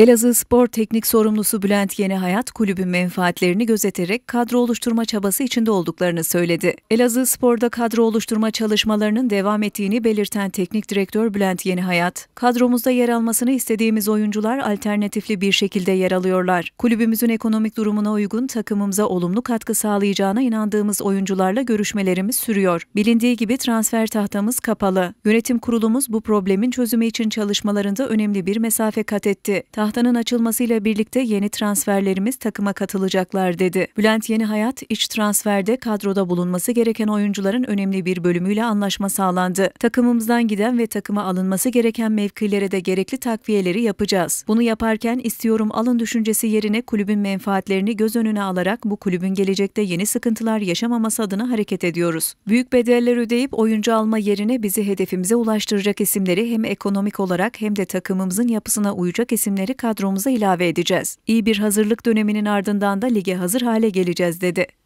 Elazığ Spor Teknik Sorumlusu Bülent Yeni Hayat kulübün menfaatlerini gözeterek kadro oluşturma çabası içinde olduklarını söyledi. Elazığ Spor'da kadro oluşturma çalışmalarının devam ettiğini belirten Teknik Direktör Bülent Yeni Hayat, kadromuzda yer almasını istediğimiz oyuncular alternatifli bir şekilde yer alıyorlar. Kulübümüzün ekonomik durumuna uygun takımımıza olumlu katkı sağlayacağına inandığımız oyuncularla görüşmelerimiz sürüyor. Bilindiği gibi transfer tahtamız kapalı. Yönetim kurulumuz bu problemin çözümü için çalışmalarında önemli bir mesafe kat etti. Taht Tahtanın açılmasıyla birlikte yeni transferlerimiz takıma katılacaklar dedi. Bülent Yeni Hayat iç transferde kadroda bulunması gereken oyuncuların önemli bir bölümüyle anlaşma sağlandı. Takımımızdan giden ve takıma alınması gereken mevkilere de gerekli takviyeleri yapacağız. Bunu yaparken istiyorum alın düşüncesi yerine kulübün menfaatlerini göz önüne alarak bu kulübün gelecekte yeni sıkıntılar yaşamaması adına hareket ediyoruz. Büyük bedeller ödeyip oyuncu alma yerine bizi hedefimize ulaştıracak isimleri hem ekonomik olarak hem de takımımızın yapısına uyacak isimleri isimleri kadromuza ilave edeceğiz. İyi bir hazırlık döneminin ardından da lige hazır hale geleceğiz dedi.